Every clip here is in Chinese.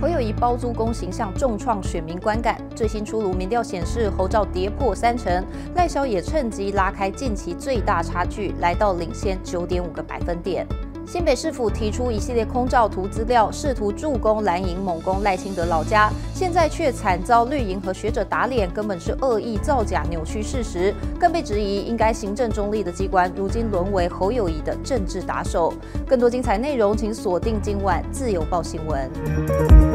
侯友谊包租公形象重创选民观感，最新出炉民调显示侯照跌破三成，赖萧也趁机拉开近期最大差距，来到领先九点五个百分点。新北市府提出一系列空照图资料，试图助攻蓝营猛攻赖清德老家，现在却惨遭绿营和学者打脸，根本是恶意造假、扭曲事实，更被质疑应该行政中立的机关，如今沦为侯友谊的政治打手。更多精彩内容，请锁定今晚自由报新闻。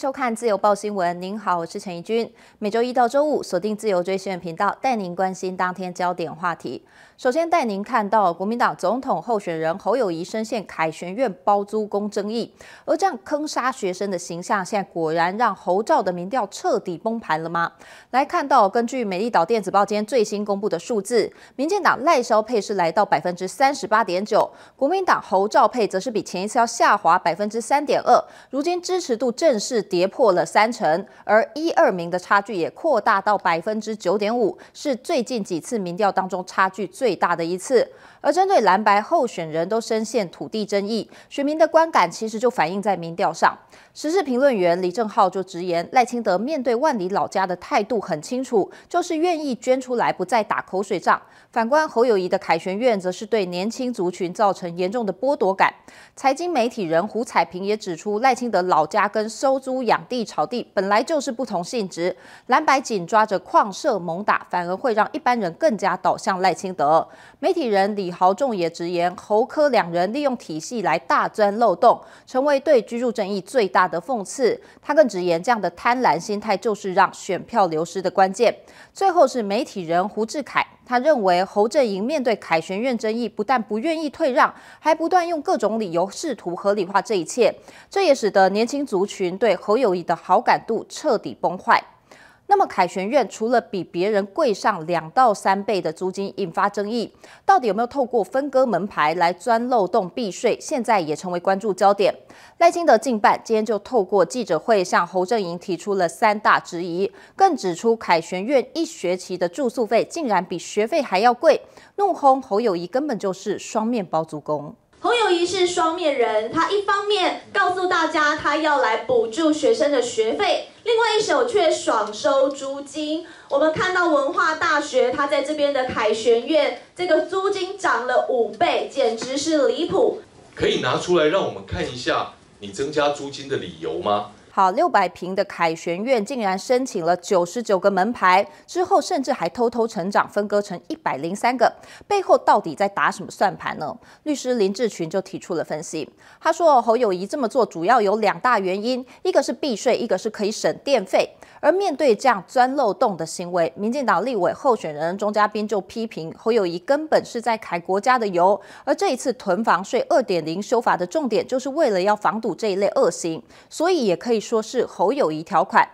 收看自由报新闻，您好，我是陈怡君。每周一到周五锁定自由追新闻频道，带您关心当天焦点话题。首先带您看到国民党总统候选人侯友谊深陷凯旋院包租公争议，而这样坑杀学生的形象，现在果然让侯照的民调彻底崩盘了吗？来看到，根据美丽岛电子报今天最新公布的数字，民进党赖萧佩是来到百分之三十八点九，国民党侯照佩则是比前一次要下滑百分之三点二，如今支持度正式。跌破了三成，而一二名的差距也扩大到百分之九点五，是最近几次民调当中差距最大的一次。而针对蓝白候选人都深陷土地争议，选民的观感其实就反映在民调上。时事评论员李正浩就直言，赖清德面对万里老家的态度很清楚，就是愿意捐出来，不再打口水仗。反观侯友谊的凯旋院，则是对年轻族群造成严重的剥夺感。财经媒体人胡彩平也指出，赖清德老家跟收租养地炒地本来就是不同性质，蓝白紧抓着矿设猛打，反而会让一般人更加倒向赖清德。媒体人李。豪仲也直言，侯科两人利用体系来大钻漏洞，成为对居住争议最大的讽刺。他更直言，这样的贪婪心态就是让选票流失的关键。最后是媒体人胡志凯，他认为侯阵营面对凯旋院争议，不但不愿意退让，还不断用各种理由试图合理化这一切，这也使得年轻族群对侯友谊的好感度彻底崩坏。那么凯旋院除了比别人贵上两到三倍的租金引发争议，到底有没有透过分割门牌来钻漏洞避税，现在也成为关注焦点。赖清德近办今天就透过记者会向侯振莹提出了三大质疑，更指出凯旋院一学期的住宿费竟然比学费还要贵，怒轰侯友谊根本就是双面包租公。洪友仪是双面人，他一方面告诉大家他要来补助学生的学费，另外一手却爽收租金。我们看到文化大学他在这边的凯旋苑，这个租金涨了五倍，简直是离谱。可以拿出来让我们看一下你增加租金的理由吗？好，六百平的凯旋苑竟然申请了九十九个门牌，之后甚至还偷偷成长，分割成一百零三个，背后到底在打什么算盘呢？律师林志群就提出了分析，他说侯友谊这么做主要有两大原因，一个是避税，一个是可以省电费。而面对这样钻漏洞的行为，民进党立委候选人钟嘉宾就批评侯友谊根本是在揩国家的油。而这一次囤房税二点零修法的重点，就是为了要防堵这一类恶行，所以也可以。说是侯友谊条款。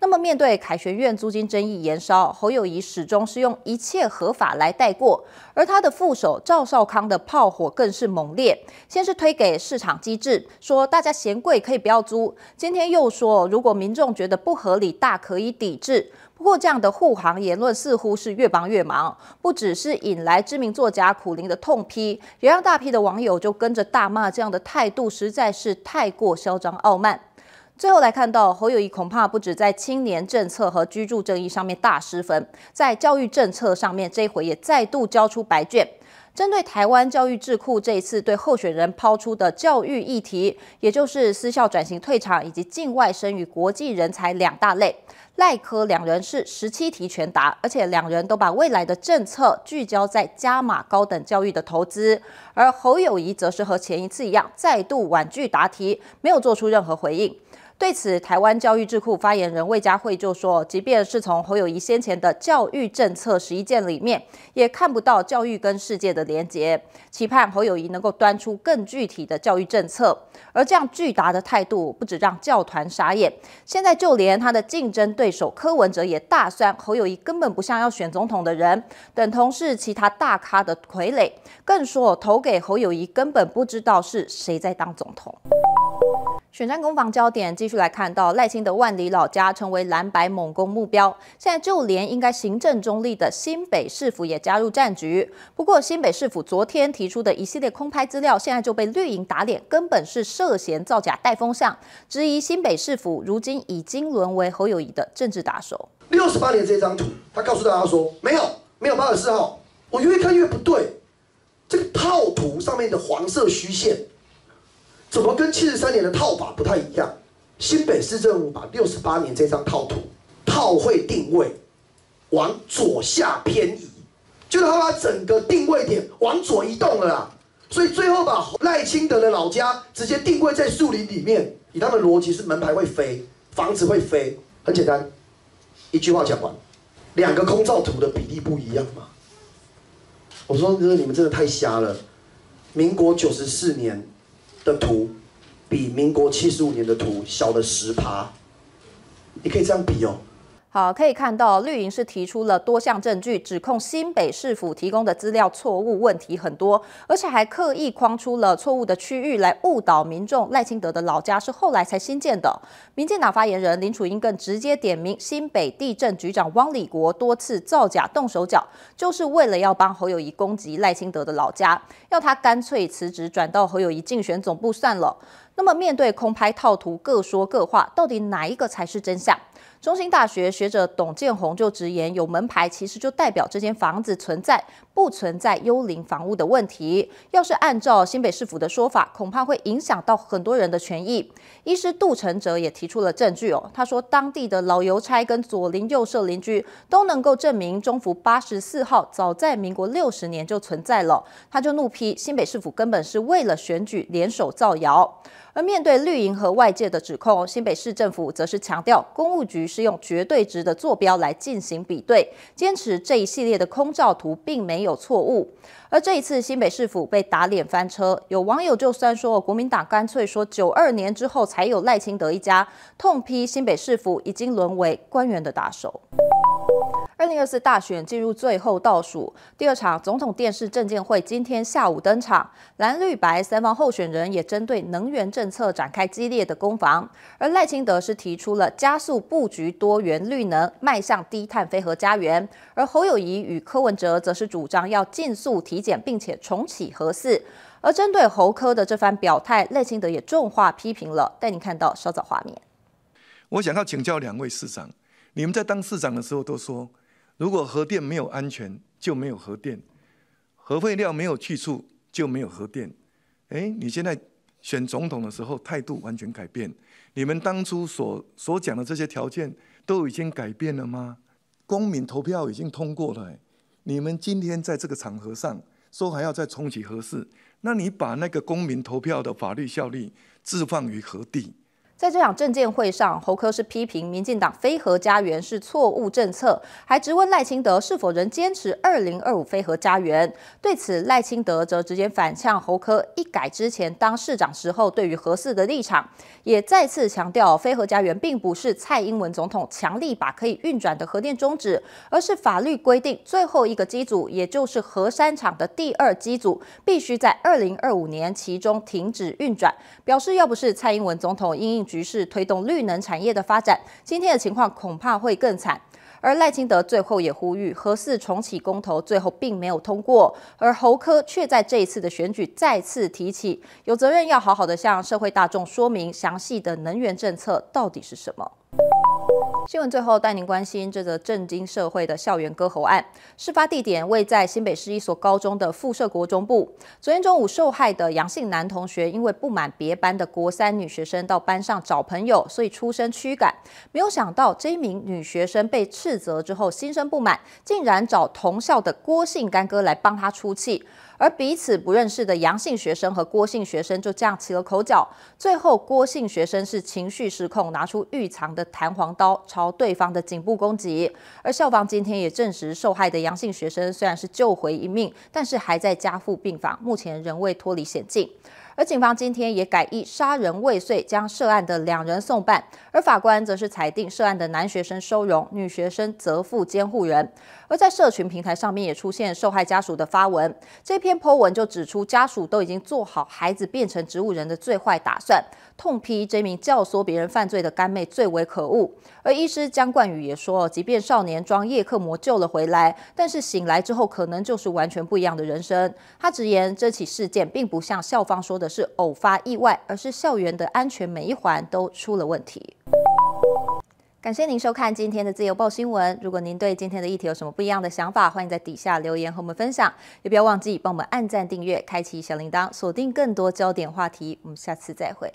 那么，面对凯旋院租金争议延烧，侯友谊始终是用一切合法来带过，而他的副手赵少康的炮火更是猛烈。先是推给市场机制，说大家嫌贵可以不要租；今天又说如果民众觉得不合理，大可以抵制。不过，这样的护航言论似乎是越帮越忙，不只是引来知名作家苦灵的痛批，也让大批的网友就跟着大骂，这样的态度实在是太过嚣张傲慢。最后来看到，侯友谊恐怕不止在青年政策和居住争议上面大失分，在教育政策上面，这一回也再度交出白卷。针对台湾教育智库这一次对候选人抛出的教育议题，也就是私校转型退场以及境外生与国际人才两大类，赖科两人是十七题全答，而且两人都把未来的政策聚焦在加码高等教育的投资，而侯友谊则是和前一次一样，再度婉拒答题，没有做出任何回应。对此，台湾教育智库发言人魏佳慧就说：“即便是从侯友谊先前的教育政策十一件里面，也看不到教育跟世界的连结。期盼侯友谊能够端出更具体的教育政策。”而这样巨大的态度，不止让教团傻眼，现在就连他的竞争对手柯文哲也大酸侯友谊根本不像要选总统的人，等同是其他大咖的傀儡。更说投给侯友谊，根本不知道是谁在当总统。选战攻防焦点继续来看到赖清德万里老家成为蓝白猛攻目标，现在就连应该行政中立的新北市府也加入战局。不过新北市府昨天提出的一系列空拍资料，现在就被绿营打脸，根本是涉嫌造假带风向，质疑新北市府如今已经沦为侯友谊的政治打手。六十八年这张图，他告诉大家说没有没有八十四号，我越看越不对，这个套图上面的黄色虚线。怎么跟七十三年的套法不太一样？新北市政府把六十八年这张套图套会定位往左下偏移，就是他把整个定位点往左移动了啦。所以最后把赖清德的老家直接定位在树林里面。以他的逻辑是门牌会飞，房子会飞，很简单，一句话讲完，两个空照图的比例不一样嘛。我说你们真的太瞎了。民国九十四年。的图比民国七十五年的图小了十趴，你可以这样比哦。好，可以看到绿营是提出了多项证据，指控新北市府提供的资料错误，问题很多，而且还刻意框出了错误的区域来误导民众。赖清德的老家是后来才新建的。民进党发言人林楚英更直接点名新北地震局长汪礼国多次造假、动手脚，就是为了要帮侯友谊攻击赖清德的老家，要他干脆辞职，转到侯友谊竞选总部算了。那么面对空拍套图各说各话，到底哪一个才是真相？中心大学学者董建宏就直言，有门牌其实就代表这间房子存在。不存在幽灵房屋的问题。要是按照新北市府的说法，恐怕会影响到很多人的权益。医师杜成哲也提出了证据哦，他说当地的老邮差跟左邻右舍邻居都能够证明中福八十四号早在民国六十年就存在了。他就怒批新北市府根本是为了选举联手造谣。而面对绿营和外界的指控，新北市政府则是强调公务局是用绝对值的坐标来进行比对，坚持这一系列的空照图并没。有错误，而这一次新北市府被打脸翻车，有网友就算说国民党干脆说九二年之后才有赖清德一家，痛批新北市府已经沦为官员的打手。二零二四大选进入最后倒数，第二场总统电视证监会今天下午登场。蓝绿白三方候选人也针对能源政策展开激烈的攻防。而赖清德是提出了加速布局多元绿能，迈向低碳非核家园。而侯友谊与柯文哲则是主张要尽速体检，并且重启核四。而针对侯科的这番表态，赖清德也重话批评了。带你看到稍早画面。我想要请教两位市长，你们在当市长的时候都说。如果核电没有安全，就没有核电；核废料没有去处，就没有核电。哎，你现在选总统的时候态度完全改变，你们当初所所讲的这些条件都已经改变了吗？公民投票已经通过了，你们今天在这个场合上说还要再重启核试，那你把那个公民投票的法律效力置放于何地？在这场政见会上，侯科是批评民进党“非核家园”是错误政策，还直问赖清德是否仍坚持二零二五“非核家园”。对此，赖清德则直接反呛侯科，一改之前当市长时候对于核四的立场，也再次强调“非核家园”并不是蔡英文总统强力把可以运转的核电终止，而是法律规定最后一个机组，也就是核三厂的第二机组，必须在二零二五年其中停止运转。表示要不是蔡英文总统因应。局势推动绿能产业的发展，今天的情况恐怕会更惨。而赖清德最后也呼吁何四重启公投，最后并没有通过。而侯科却在这一次的选举再次提起，有责任要好好的向社会大众说明详细的能源政策到底是什么。新闻最后带您关心这则震惊社会的校园割喉案。事发地点位在新北市一所高中的附设国中部。昨天中午，受害的杨姓男同学因为不满别班的国三女学生到班上找朋友，所以出声驱赶。没有想到，这名女学生被斥责之后心生不满，竟然找同校的郭姓干哥来帮他出气。而彼此不认识的杨姓学生和郭姓学生就这样起了口角，最后郭姓学生是情绪失控，拿出预藏的弹簧刀朝对方的颈部攻击。而校方今天也证实，受害的杨姓学生虽然是救回一命，但是还在加护病房，目前仍未脱离险境。而警方今天也改以杀人未遂将涉案的两人送办，而法官则是裁定涉案的男学生收容，女学生责负监护人。而在社群平台上面也出现受害家属的发文，这篇 po 文就指出家属都已经做好孩子变成植物人的最坏打算，痛批这名教唆别人犯罪的干妹最为可恶。而医师江冠宇也说，即便少年装夜客魔救了回来，但是醒来之后可能就是完全不一样的人生。他直言这起事件并不像校方说。的是偶发意外，而是校园的安全每一环都出了问题。感谢您收看今天的自由报新闻。如果您对今天的议题有什么不一样的想法，欢迎在底下留言和我们分享。也不要忘记帮我们按赞、订阅、开启小铃铛，锁定更多焦点话题。我们下次再会。